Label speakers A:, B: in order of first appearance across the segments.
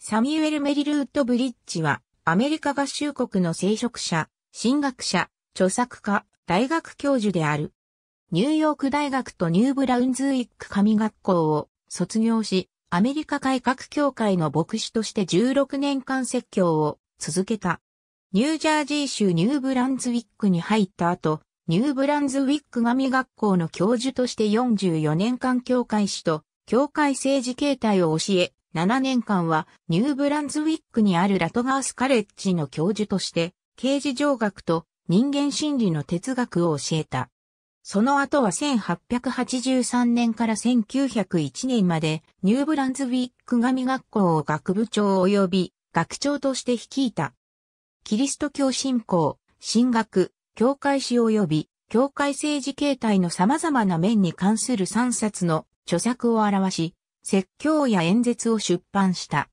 A: サミュエル・メリルウッド・ブリッジは、アメリカ合衆国の聖職者、神学者、著作家、大学教授である。ニューヨーク大学とニューブラウンズウィック神学校を卒業し、アメリカ改革協会の牧師として16年間説教を続けた。ニュージャージー州ニューブランズウィックに入った後、ニューブランズウィック神学校の教授として44年間教会士と教会政治形態を教え、7年間はニューブランズウィックにあるラトガースカレッジの教授として、刑事上学と人間心理の哲学を教えた。その後は1883年から1901年までニューブランズウィック神学校を学部長及び学長として率いた。キリスト教信仰、神学、教会史及び教会政治形態の様々な面に関する3冊の著作を表し、説教や演説を出版した。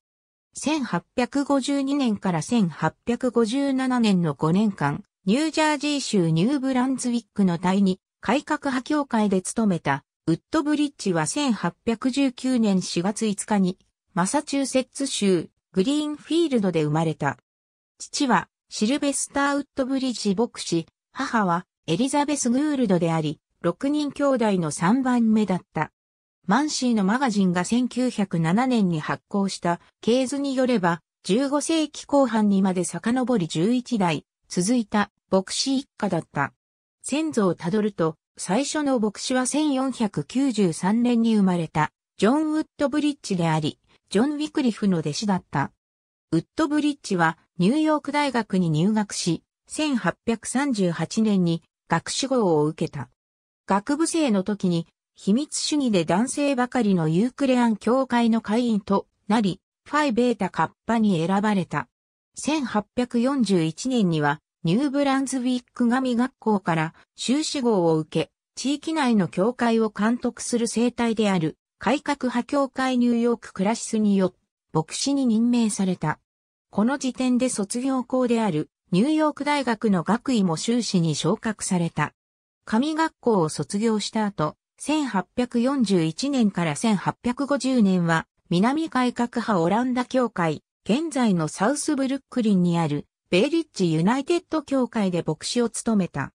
A: 1852年から1857年の5年間、ニュージャージー州ニューブランズウィックの第に改革派協会で務めた、ウッドブリッジは1819年4月5日に、マサチューセッツ州グリーンフィールドで生まれた。父はシルベスター・ウッドブリッジ牧師、母はエリザベス・グールドであり、6人兄弟の3番目だった。マンシーのマガジンが1907年に発行した経図によれば、15世紀後半にまで遡り11代、続いた牧師一家だった。先祖をたどると、最初の牧師は1493年に生まれた、ジョン・ウッドブリッジであり、ジョン・ウィクリフの弟子だった。ウッドブリッジはニューヨーク大学に入学し、1838年に学士号を受けた。学部生の時に秘密主義で男性ばかりのユークレアン教会の会員となり、ファイベータカッパに選ばれた。1841年には、ニューブランズウィック神学校から修士号を受け、地域内の教会を監督する生態である、改革派教会ニューヨーククラシスによって、牧師に任命された。この時点で卒業校である、ニューヨーク大学の学位も修士に昇格された。神学校を卒業した後、1841年から1850年は、南改革派オランダ協会、現在のサウスブルックリンにある、ベイリッジユナイテッド協会で牧師を務めた。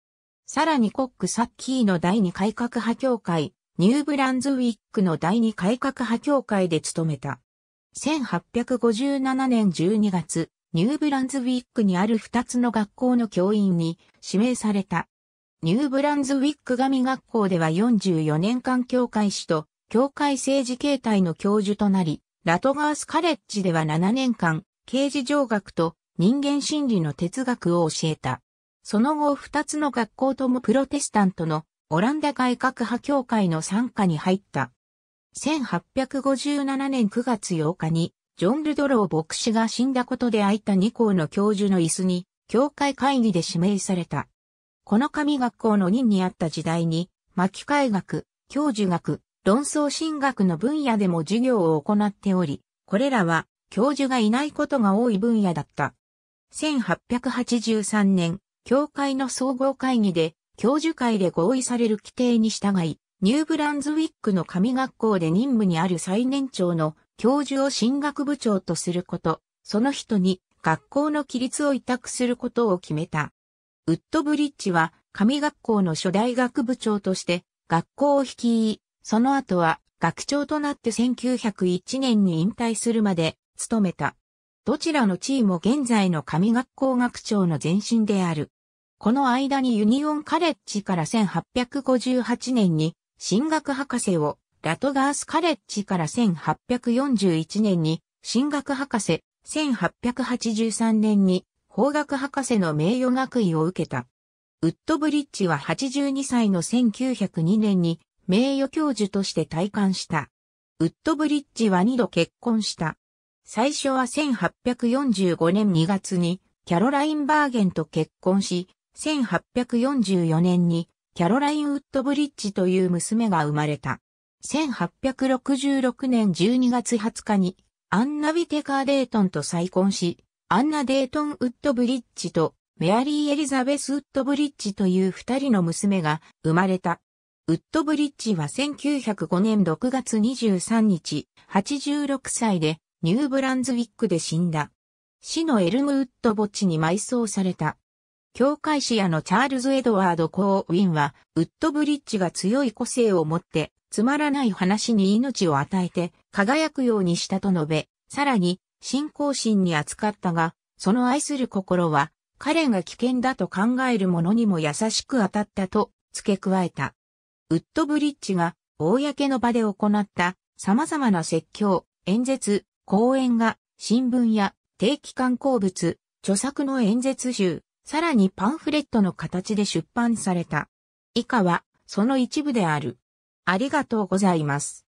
A: さらにコック・サッキーの第二改革派協会、ニューブランズウィックの第二改革派協会で務めた。1857年12月、ニューブランズウィックにある二つの学校の教員に指名された。ニューブランズウィック神学校では44年間教会士と、教会政治形態の教授となり、ラトガースカレッジでは7年間、刑事上学と人間心理の哲学を教えた。その後2つの学校ともプロテスタントのオランダ改革派教会の参加に入った。1857年9月8日に、ジョン・ルドロー牧師が死んだことで空いた2校の教授の椅子に、教会会議で指名された。この神学校の任にあった時代に、巻き替え学、教授学、論争進学の分野でも授業を行っており、これらは教授がいないことが多い分野だった。1883年、教会の総合会議で、教授会で合意される規定に従い、ニューブランズウィックの神学校で任務にある最年長の教授を進学部長とすること、その人に学校の規律を委託することを決めた。ウッドブリッジは、神学校の初代学部長として、学校を率い、その後は、学長となって1901年に引退するまで、務めた。どちらの地位も現在の神学校学長の前身である。この間にユニオンカレッジから1858年に、進学博士を、ラトガースカレッジから1841年に、進学博士、1883年に法学博士の名誉学位を受けた。ウッドブリッジは82歳の1902年に名誉教授として退官した。ウッドブリッジは2度結婚した。最初は1845年2月にキャロライン・バーゲンと結婚し、1844年にキャロライン・ウッドブリッジという娘が生まれた。1866年12月20日にアンナ・ビテカー・デートンと再婚し、アンナ・デートン・ウッドブリッジとメアリー・エリザベス・ウッドブリッジという二人の娘が生まれた。ウッドブリッジは1905年6月23日、86歳でニューブランズウィックで死んだ。死のエルムウッド墓地に埋葬された。教会士屋のチャールズ・エドワード・コーウィンは、ウッドブリッジが強い個性を持って、つまらない話に命を与えて、輝くようにしたと述べ、さらに、信仰心に扱ったが、その愛する心は、彼が危険だと考える者にも優しく当たったと付け加えた。ウッドブリッジが、公の場で行った様々な説教、演説、講演が、新聞や定期刊行物、著作の演説集、さらにパンフレットの形で出版された。以下は、その一部である。ありがとうございます。